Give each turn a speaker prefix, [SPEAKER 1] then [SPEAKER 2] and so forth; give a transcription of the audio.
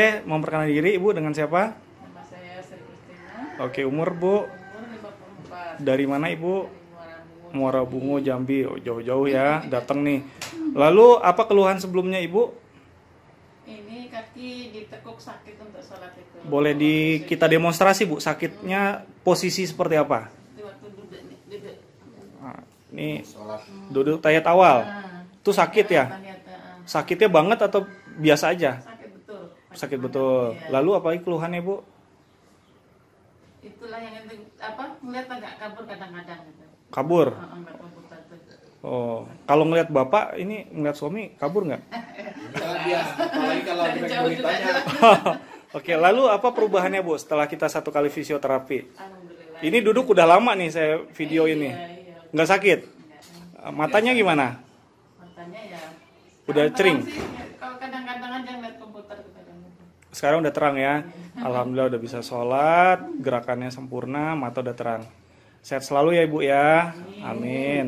[SPEAKER 1] Oke, eh, memperkenalkan diri Ibu dengan siapa? Nama saya Sri Kristina. Oke, umur Bu? Umur 54. Dari mana Ibu? Dari Muara Bungo, Jambi. Oh, jauh-jauh ya, datang nih. Lalu apa keluhan sebelumnya Ibu? Ini kaki ditekuk sakit untuk sholat itu. Boleh di kita demonstrasi Bu, sakitnya posisi seperti apa? Ah, ini duduk tayat awal. Nah, Itu sakit ya? Iya, ah. Sakitnya banget atau biasa aja? Sakit sakit betul. Ya. Lalu apa keluhannya bu? Itulah yang apa melihat agak kabur kadang-kadang gitu. Kabur. Oh, kalau ngelihat bapak ini ngelihat suami kabur nggak? dia, kalau Oke, lalu apa perubahannya bu setelah kita satu kali fisioterapi? Ini duduk udah lama nih saya video iya, ini, iya. nggak sakit? Iya. Eh, matanya gimana? Matanya ya. Udah cering. Kalau kadang-kadang aja ngeliat komputer sekarang udah terang ya alhamdulillah udah bisa sholat gerakannya sempurna mata udah terang sehat selalu ya ibu ya amin